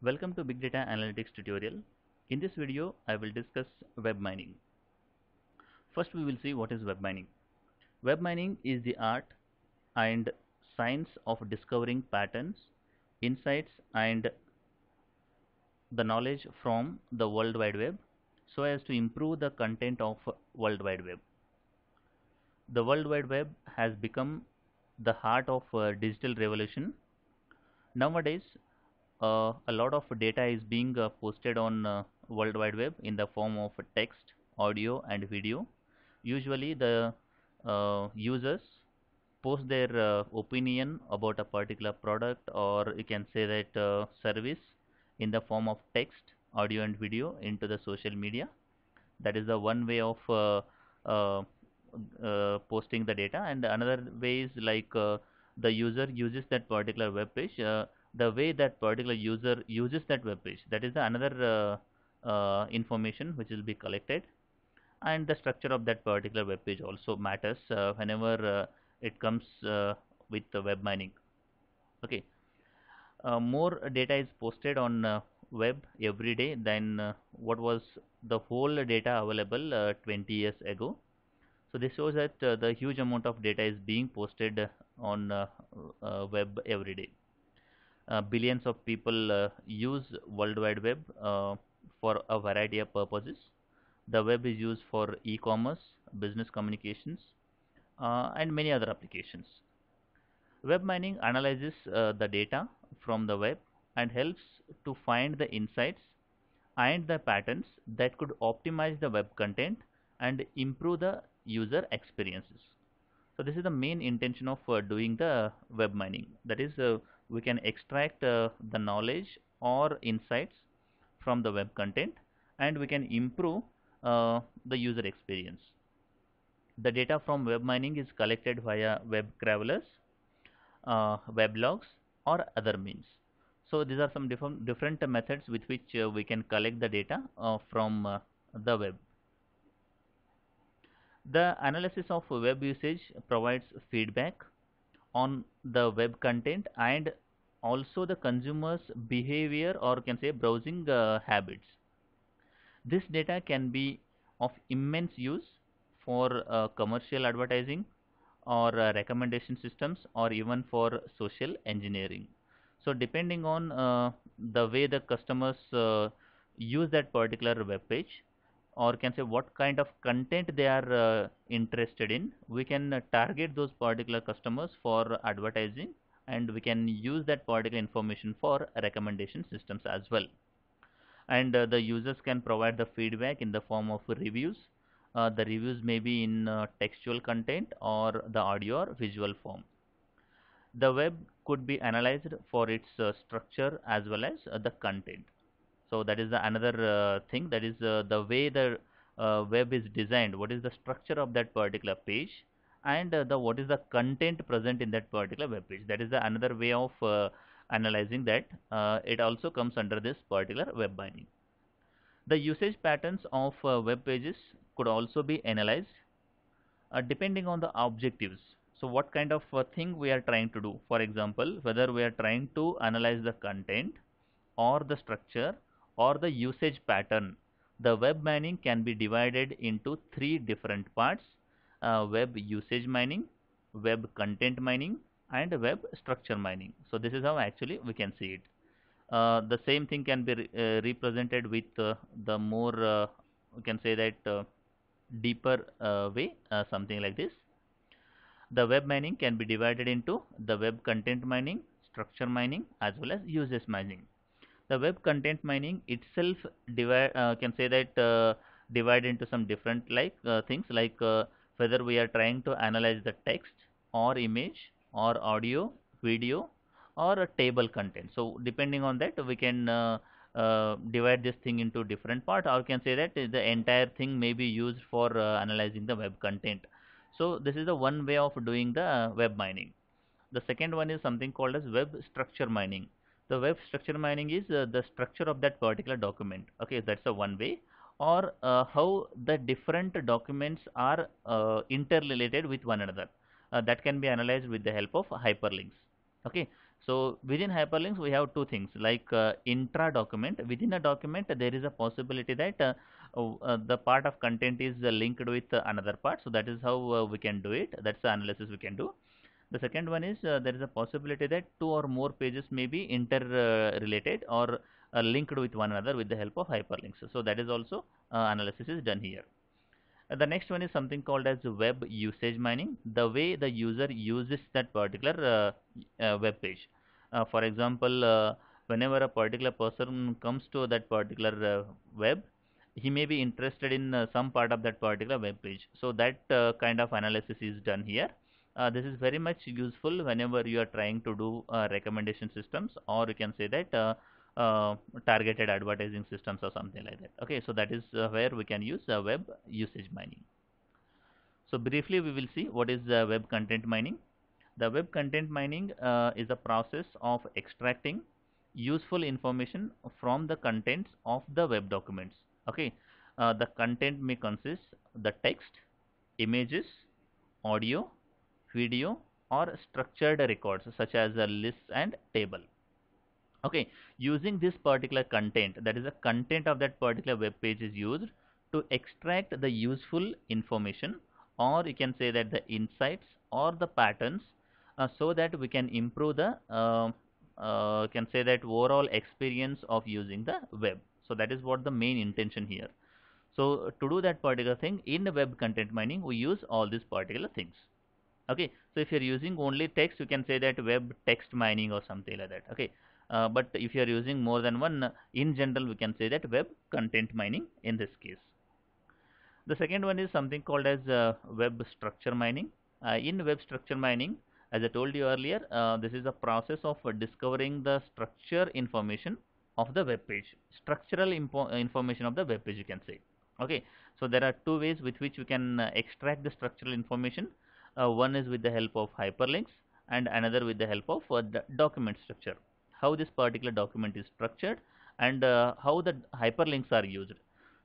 Welcome to Big Data Analytics tutorial. In this video, I will discuss web mining. First, we will see what is web mining. Web mining is the art and science of discovering patterns, insights and the knowledge from the World Wide Web so as to improve the content of World Wide Web. The World Wide Web has become the heart of uh, digital revolution. Nowadays, uh, a lot of data is being uh, posted on uh, world wide web in the form of text audio and video usually the uh, users post their uh, opinion about a particular product or you can say that uh, service in the form of text audio and video into the social media that is the one way of posting the data and another way is like the user uses that particular web page the way that particular user uses that web page that is another uh, uh, information which will be collected and the structure of that particular web page also matters uh, whenever it comes with the web mining okay uh, more data is posted on uh, web every day than uh, what was the whole data available 20 years ago so this shows that the huge amount of data is being posted on web every day uh, billions of people uh, use world wide web uh, for a variety of purposes the web is used for e-commerce business communications uh, and many other applications web mining analyzes uh, the data from the web and helps to find the insights and the patterns that could optimize the web content and improve the user experiences so this is the main intention of doing the web mining that is we can extract uh, the knowledge or insights from the web content and we can improve uh, the user experience. The data from web mining is collected via web crawlers, uh, web logs or other means. So these are some different, different methods with which uh, we can collect the data uh, from uh, the web. The analysis of web usage provides feedback on the web content and also the consumer's behavior or can say browsing uh, habits. This data can be of immense use for uh, commercial advertising or uh, recommendation systems or even for social engineering. So depending on uh, the way the customers uh, use that particular web page, or can say what kind of content they are uh, interested in we can uh, target those particular customers for advertising and we can use that particular information for recommendation systems as well and uh, the users can provide the feedback in the form of reviews uh, the reviews may be in uh, textual content or the audio or visual form the web could be analyzed for its uh, structure as well as uh, the content so that is the another uh, thing that is uh, the way the uh, web is designed what is the structure of that particular page and the what is the content present in that particular web page that is the another way of analyzing that it also comes under this particular web binding the usage patterns of uh, web pages could also be analyzed uh, depending on the objectives. So what kind of uh, thing we are trying to do. For example, whether we are trying to analyze the content or the structure or the usage pattern. The web mining can be divided into three different parts uh, web usage mining, web content mining and web structure mining. So this is how actually we can see it. Uh, the same thing can be re uh, represented with uh, the more uh, we can say that uh, deeper uh, way something like this. The web mining can be divided into the web content mining, structure mining as well as usage mining the web content mining itself divide uh, can say that uh, divide into some different like uh, things like uh, whether we are trying to analyze the text or image or audio video or a table content so depending on that we can uh, uh, divide this thing into different part or can say that the entire thing may be used for analyzing the web content so this is the one way of doing the web mining the second one is something called as web structure mining the web structure mining is uh, the structure of that particular document okay that's the one way or uh, how the different documents are uh, interrelated with one another uh, that can be analyzed with the help of hyperlinks okay so within hyperlinks we have two things like uh, intra document within a document there is a possibility that uh, the part of content is linked with another part so that is how we can do it that's the analysis we can do the second one is uh, there is a possibility that two or more pages may be interrelated or uh, linked with one another with the help of hyperlinks so that is also uh, analysis is done here the next one is something called as web usage mining the way the user uses that particular uh, uh, web page uh, for example whenever a particular person comes to that particular web he may be interested in some part of that particular web page so that kind of analysis is done here uh, this is very much useful whenever you are trying to do uh, recommendation systems or you can say that uh, uh targeted advertising systems or something like that okay so that is uh, where we can use web usage mining so briefly we will see what is web content mining the web content mining is a process of extracting useful information from the contents of the web documents okay the content may consist the text images audio video or structured records such as a list and table okay using this particular content that is the content of that particular web page is used to extract the useful information or you can say that the insights or the patterns uh, so that we can improve the uh, uh, can say that overall experience of using the web so that is what the main intention here so to do that particular thing in web content mining we use all these particular things okay so if you're using only text you can say that web text mining or something like that okay uh, but if you are using more than one uh, in general we can say that web content mining in this case the second one is something called as uh, web structure mining uh, in web structure mining as I told you earlier uh, this is a process of discovering the structure information of the web page structural information of the web page you can say okay so there are two ways with which you can uh, extract the structural information uh, one is with the help of hyperlinks and another with the help of uh, the document structure how this particular document is structured and uh, how the hyperlinks are used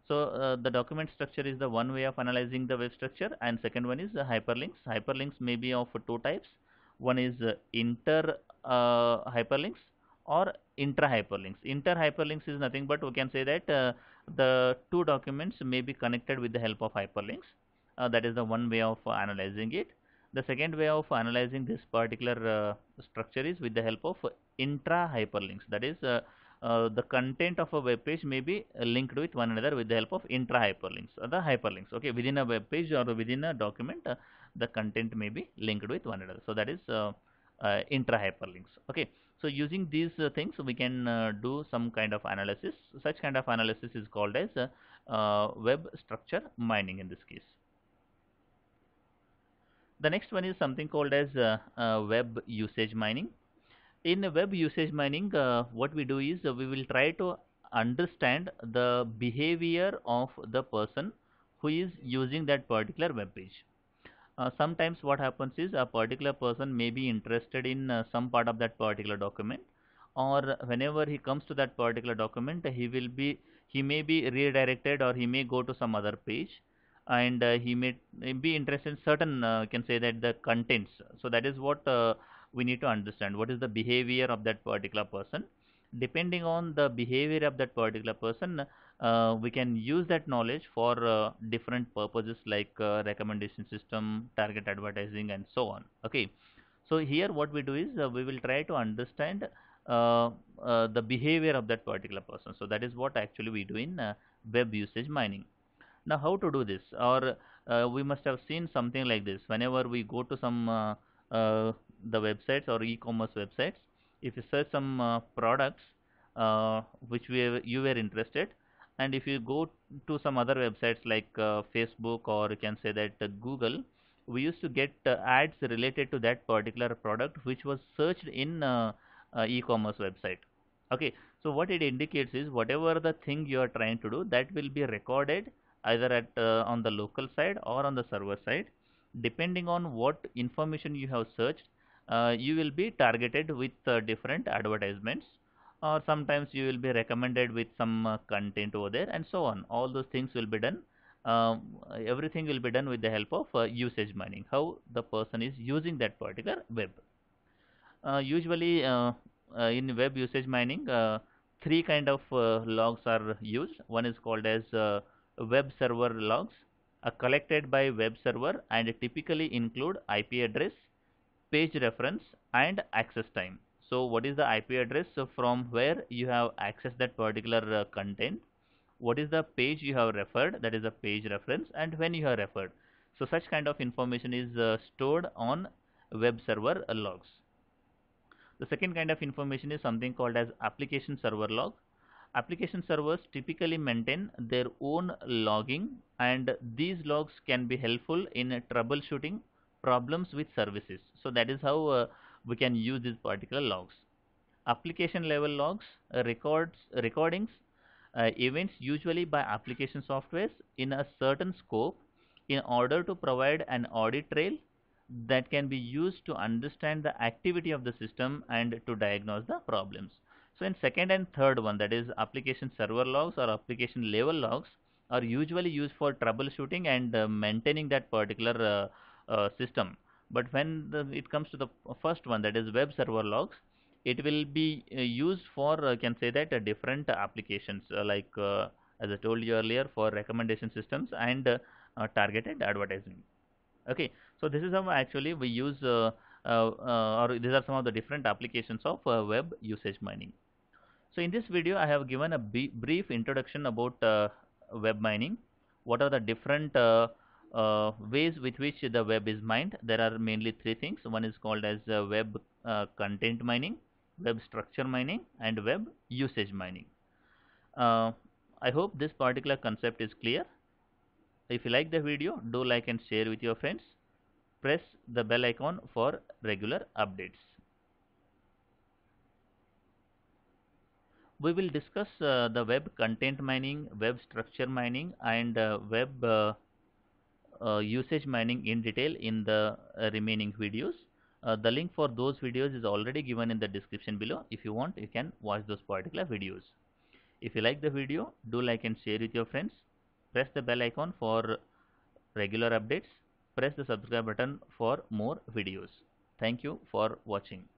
so uh, the document structure is the one way of analyzing the web structure and second one is the hyperlinks hyperlinks may be of two types one is uh, inter uh, hyperlinks or intra hyperlinks inter hyperlinks is nothing but we can say that the two documents may be connected with the help of hyperlinks uh, that is the one way of uh, analyzing it the second way of analyzing this particular uh, structure is with the help of intra hyperlinks that is uh, uh, the content of a web page may be linked with one another with the help of intra hyperlinks or uh, the hyperlinks okay within a web page or within a document uh, the content may be linked with one another so that is intra hyperlinks okay so using these things we can do some kind of analysis such kind of analysis is called as web structure mining in this case the next one is something called as uh, uh, web usage mining. In web usage mining, uh, what we do is we will try to understand the behavior of the person who is using that particular web page. Uh, sometimes what happens is a particular person may be interested in uh, some part of that particular document or whenever he comes to that particular document he will be he may be redirected or he may go to some other page and uh, he may be interested in certain uh, can say that the contents so that is what uh, we need to understand what is the behavior of that particular person depending on the behavior of that particular person uh, we can use that knowledge for uh, different purposes like uh, recommendation system target advertising and so on okay so here what we do is we will try to understand the behavior of that particular person so that is what actually we do in web usage mining now how to do this or uh, we must have seen something like this whenever we go to some uh, uh, the websites or e-commerce websites if you search some uh, products uh, which we have, you were interested and if you go to some other websites like uh, Facebook or you can say that Google we used to get ads related to that particular product which was searched in e-commerce website okay so what it indicates is whatever the thing you are trying to do that will be recorded either at uh, on the local side or on the server side depending on what information you have searched uh, you will be targeted with uh, different advertisements or sometimes you will be recommended with some uh, content over there and so on all those things will be done um, everything will be done with the help of uh, usage mining how the person is using that particular web uh, usually in web usage mining three kind of logs are used one is called as web server logs are collected by web server and typically include IP address, page reference and access time. So what is the IP address so from where you have accessed that particular uh, content, what is the page you have referred that is a page reference and when you have referred. So such kind of information is uh, stored on web server uh, logs. The second kind of information is something called as application server log Application servers typically maintain their own logging and these logs can be helpful in troubleshooting problems with services. So that is how uh, we can use these particular logs. Application level logs uh, records recordings uh, events usually by application softwares in a certain scope in order to provide an audit trail that can be used to understand the activity of the system and to diagnose the problems. So in second and third one that is application server logs or application level logs are usually used for troubleshooting and uh, maintaining that particular uh, uh system. But when the, it comes to the first one that is web server logs, it will be uh, used for uh, can say that different applications like as I told you earlier for recommendation systems and targeted advertising. Okay, so this is how actually we use uh, uh, uh, or these are some of the different applications of web usage mining. So in this video I have given a brief introduction about uh, web mining. What are the different uh, uh, ways with which the web is mined? There are mainly three things. One is called as uh, web uh, content mining, web structure mining and web usage mining. Uh, I hope this particular concept is clear. If you like the video, do like and share with your friends. Press the bell icon for regular updates. we will discuss uh, the web content mining, web structure mining and uh, web uh, uh usage mining in detail in the uh, remaining videos. Uh, the link for those videos is already given in the description below. If you want, you can watch those particular videos. If you like the video, do like and share with your friends. Press the bell icon for regular updates. Press the subscribe button for more videos. Thank you for watching.